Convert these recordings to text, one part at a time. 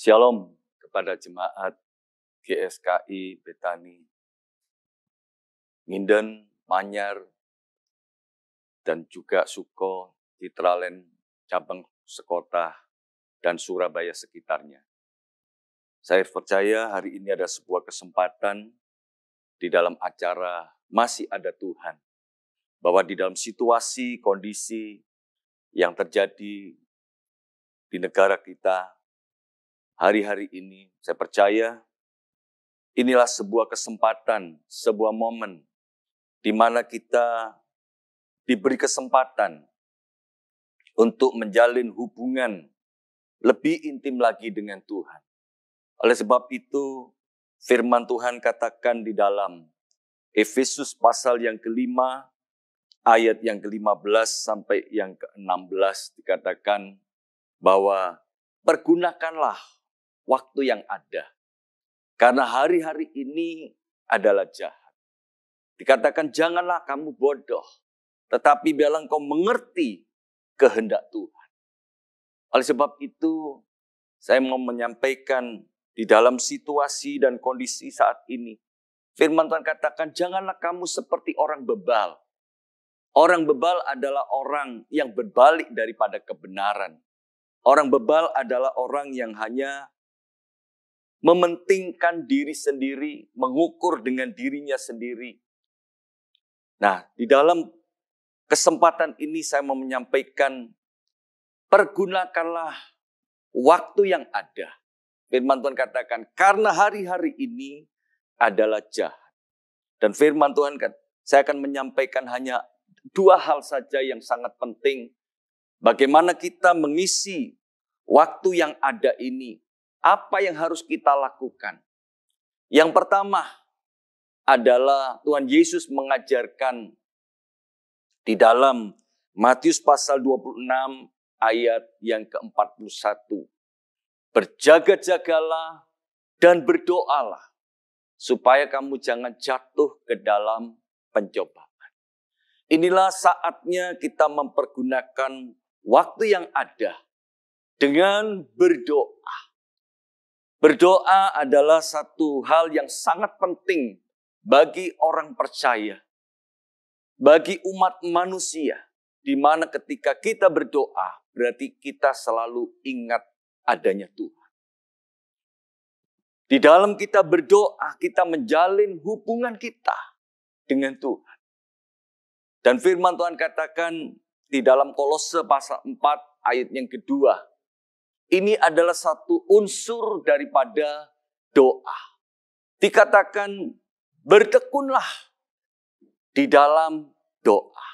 Shalom kepada jemaat GSKI Betani, Nginden, Manyar, dan juga Suko, Citralen, cabang sekota, dan Surabaya sekitarnya. Saya percaya hari ini ada sebuah kesempatan di dalam acara masih ada Tuhan. Bahwa di dalam situasi, kondisi yang terjadi di negara kita, hari-hari ini, saya percaya inilah sebuah kesempatan, sebuah momen di mana kita diberi kesempatan untuk menjalin hubungan lebih intim lagi dengan Tuhan. Oleh sebab itu, firman Tuhan katakan di dalam Efesus pasal yang kelima, ayat yang ke belas sampai yang ke belas dikatakan bahwa pergunakanlah waktu yang ada. Karena hari-hari ini adalah jahat. Dikatakan janganlah kamu bodoh, tetapi biarlah engkau mengerti kehendak Tuhan. Oleh sebab itu, saya mau menyampaikan di dalam situasi dan kondisi saat ini, Firman Tuhan katakan, janganlah kamu seperti orang bebal. Orang bebal adalah orang yang berbalik daripada kebenaran. Orang bebal adalah orang yang hanya mementingkan diri sendiri, mengukur dengan dirinya sendiri. Nah, di dalam kesempatan ini saya mau menyampaikan pergunakanlah waktu yang ada. Firman Tuhan katakan, karena hari-hari ini adalah jahat. Dan firman Tuhan kan, saya akan menyampaikan hanya dua hal saja yang sangat penting. Bagaimana kita mengisi waktu yang ada ini apa yang harus kita lakukan? Yang pertama adalah Tuhan Yesus mengajarkan di dalam Matius pasal 26 ayat yang ke-41. Berjaga-jagalah dan berdoalah supaya kamu jangan jatuh ke dalam pencobaan. Inilah saatnya kita mempergunakan waktu yang ada dengan berdoa. Berdoa adalah satu hal yang sangat penting bagi orang percaya, bagi umat manusia, di mana ketika kita berdoa, berarti kita selalu ingat adanya Tuhan. Di dalam kita berdoa, kita menjalin hubungan kita dengan Tuhan. Dan firman Tuhan katakan di dalam Kolose pasal 4 ayat yang kedua, ini adalah satu unsur daripada doa. Dikatakan bertekunlah di dalam doa.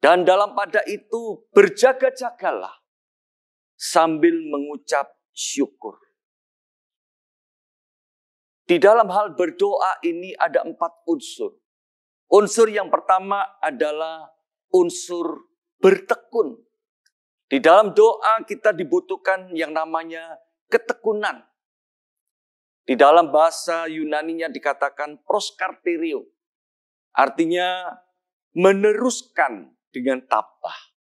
Dan dalam pada itu berjaga-jagalah sambil mengucap syukur. Di dalam hal berdoa ini ada empat unsur. Unsur yang pertama adalah unsur bertekun di dalam doa kita dibutuhkan yang namanya ketekunan. Di dalam bahasa Yunaninya dikatakan proskarterio. Artinya meneruskan dengan tabah.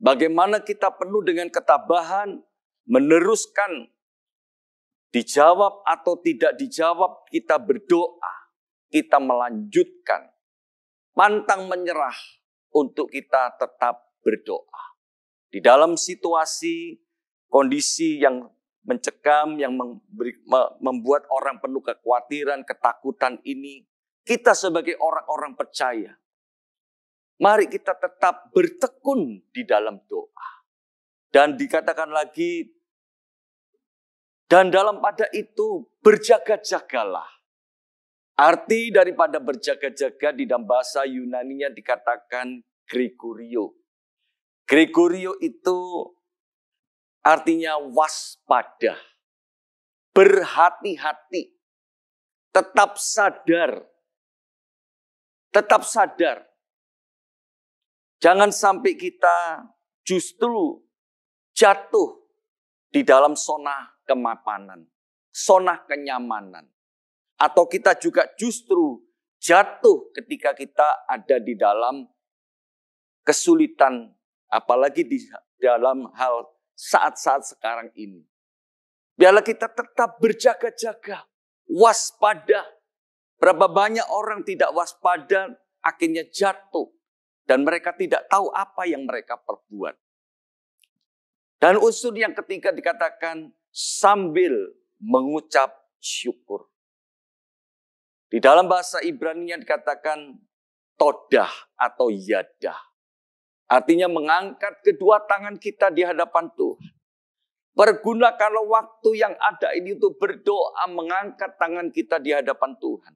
Bagaimana kita penuh dengan ketabahan, meneruskan dijawab atau tidak dijawab, kita berdoa, kita melanjutkan, pantang menyerah untuk kita tetap berdoa. Di dalam situasi kondisi yang mencekam, yang memberi, membuat orang penuh kekhawatiran, ketakutan ini, kita sebagai orang-orang percaya, mari kita tetap bertekun di dalam doa. Dan dikatakan lagi, dan dalam pada itu berjaga-jagalah. Arti daripada berjaga-jaga di dalam bahasa Yunani nya dikatakan Gregorio Gregorio itu artinya waspada, berhati-hati, tetap sadar, tetap sadar. Jangan sampai kita justru jatuh di dalam zona kemapanan, zona kenyamanan. Atau kita juga justru jatuh ketika kita ada di dalam kesulitan Apalagi di dalam hal saat-saat sekarang ini. Biarlah kita tetap berjaga-jaga, waspada. Berapa banyak orang tidak waspada akhirnya jatuh. Dan mereka tidak tahu apa yang mereka perbuat. Dan unsur yang ketiga dikatakan sambil mengucap syukur. Di dalam bahasa Ibrani yang dikatakan todah atau yadah. Artinya mengangkat kedua tangan kita di hadapan Tuhan. Pergunakanlah waktu yang ada ini untuk berdoa mengangkat tangan kita di hadapan Tuhan.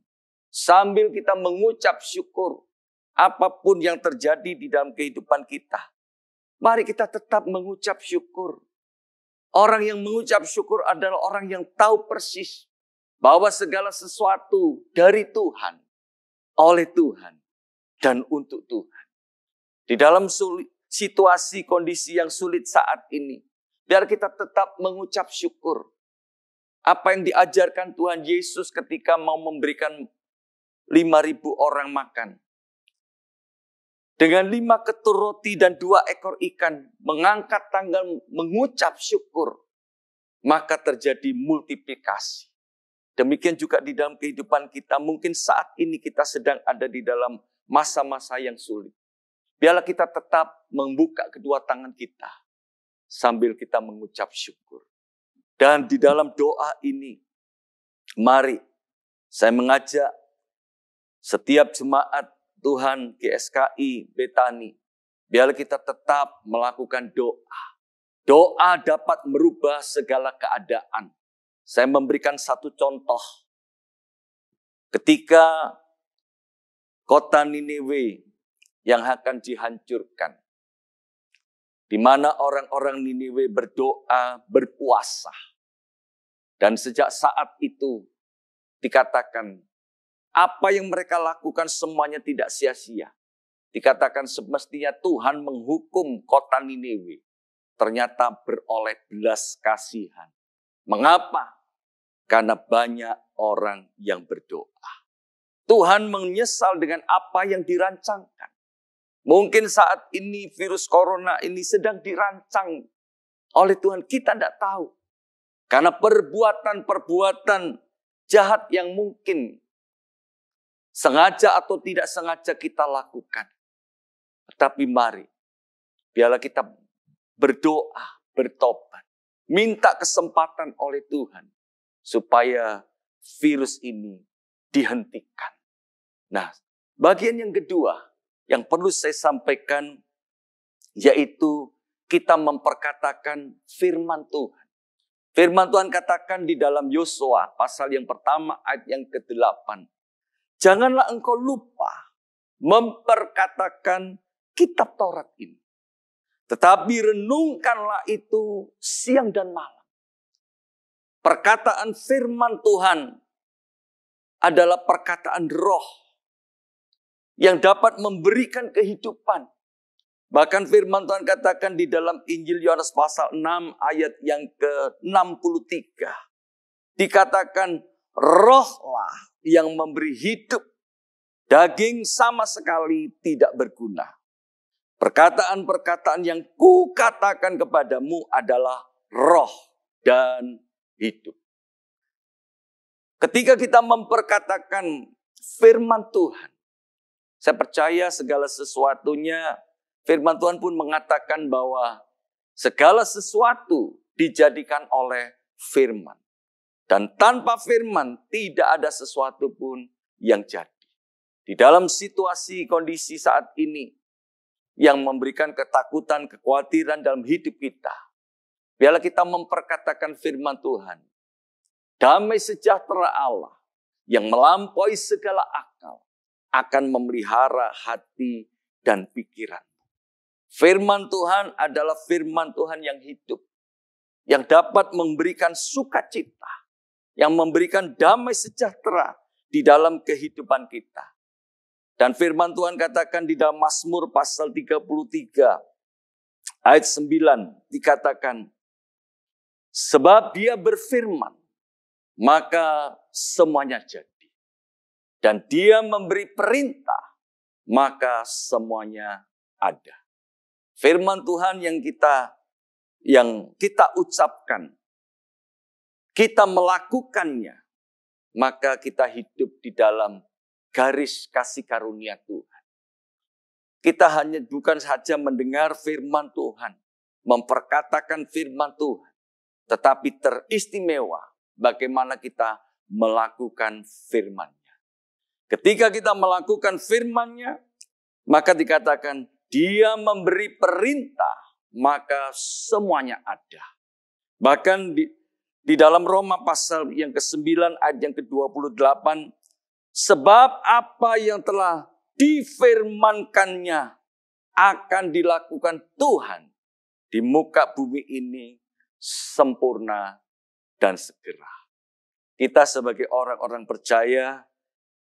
Sambil kita mengucap syukur apapun yang terjadi di dalam kehidupan kita. Mari kita tetap mengucap syukur. Orang yang mengucap syukur adalah orang yang tahu persis bahwa segala sesuatu dari Tuhan, oleh Tuhan, dan untuk Tuhan. Di dalam sulit, situasi kondisi yang sulit saat ini. Biar kita tetap mengucap syukur. Apa yang diajarkan Tuhan Yesus ketika mau memberikan 5.000 orang makan. Dengan lima ketur roti dan dua ekor ikan, mengangkat tangan mengucap syukur, maka terjadi multiplikasi. Demikian juga di dalam kehidupan kita, mungkin saat ini kita sedang ada di dalam masa-masa yang sulit. Biarlah kita tetap membuka kedua tangan kita sambil kita mengucap syukur. Dan di dalam doa ini, mari saya mengajak setiap jemaat Tuhan GSKI Betani, biarlah kita tetap melakukan doa. Doa dapat merubah segala keadaan. Saya memberikan satu contoh. Ketika kota Niniwe yang akan dihancurkan. Di mana orang-orang Niniwe berdoa, berpuasa. Dan sejak saat itu dikatakan apa yang mereka lakukan semuanya tidak sia-sia. Dikatakan semestinya Tuhan menghukum kota Niniwe. Ternyata beroleh belas kasihan. Mengapa? Karena banyak orang yang berdoa. Tuhan menyesal dengan apa yang dirancangkan. Mungkin saat ini virus corona ini sedang dirancang oleh Tuhan. Kita tidak tahu. Karena perbuatan-perbuatan jahat yang mungkin sengaja atau tidak sengaja kita lakukan. Tetapi mari, biarlah kita berdoa, bertobat, minta kesempatan oleh Tuhan supaya virus ini dihentikan. Nah, bagian yang kedua, yang perlu saya sampaikan yaitu kita memperkatakan firman Tuhan. Firman Tuhan katakan di dalam Yosua pasal yang pertama ayat yang ke-8. Janganlah engkau lupa memperkatakan kitab Taurat ini. Tetapi renungkanlah itu siang dan malam. Perkataan firman Tuhan adalah perkataan roh yang dapat memberikan kehidupan. Bahkan firman Tuhan katakan di dalam Injil Yohanes pasal 6 ayat yang ke-63. Dikatakan rohlah yang memberi hidup. Daging sama sekali tidak berguna. Perkataan-perkataan yang kukatakan kepadamu adalah roh dan hidup. Ketika kita memperkatakan firman Tuhan, saya percaya segala sesuatunya. Firman Tuhan pun mengatakan bahwa segala sesuatu dijadikan oleh firman. Dan tanpa firman tidak ada sesuatu pun yang jadi. Di dalam situasi kondisi saat ini yang memberikan ketakutan, kekhawatiran dalam hidup kita. Biarlah kita memperkatakan firman Tuhan. Damai sejahtera Allah yang melampaui segala akal akan memelihara hati dan pikiran. Firman Tuhan adalah firman Tuhan yang hidup, yang dapat memberikan sukacita, yang memberikan damai sejahtera di dalam kehidupan kita. Dan firman Tuhan katakan di dalam Mazmur pasal 33 ayat 9 dikatakan sebab dia berfirman maka semuanya jadi dan dia memberi perintah, maka semuanya ada. Firman Tuhan yang kita yang kita ucapkan, kita melakukannya, maka kita hidup di dalam garis kasih karunia Tuhan. Kita hanya bukan saja mendengar firman Tuhan, memperkatakan firman Tuhan, tetapi teristimewa bagaimana kita melakukan firman. nya Ketika kita melakukan firman-Nya, maka dikatakan dia memberi perintah, maka semuanya ada. Bahkan di, di dalam Roma pasal yang ke-9 ayat yang ke-28, sebab apa yang telah difirmankannya akan dilakukan Tuhan di muka bumi ini sempurna dan segera. Kita sebagai orang-orang percaya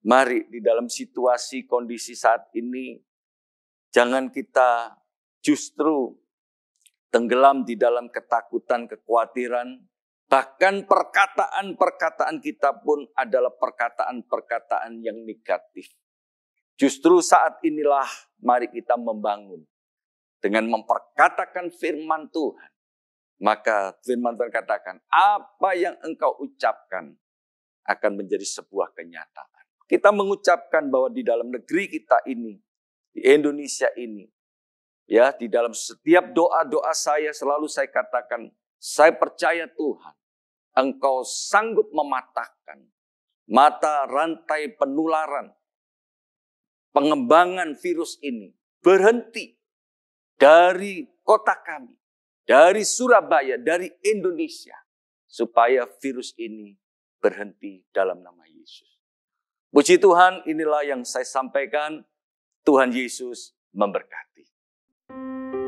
Mari di dalam situasi kondisi saat ini, jangan kita justru tenggelam di dalam ketakutan, kekhawatiran, bahkan perkataan-perkataan kita pun adalah perkataan-perkataan yang negatif. Justru saat inilah mari kita membangun dengan memperkatakan firman Tuhan. Maka firman Tuhan katakan, apa yang engkau ucapkan akan menjadi sebuah kita mengucapkan bahwa di dalam negeri kita ini, di Indonesia ini, ya di dalam setiap doa-doa saya selalu saya katakan, saya percaya Tuhan, Engkau sanggup mematahkan mata rantai penularan, pengembangan virus ini berhenti dari kota kami, dari Surabaya, dari Indonesia, supaya virus ini berhenti dalam nama Yesus. Puji Tuhan, inilah yang saya sampaikan. Tuhan Yesus memberkati.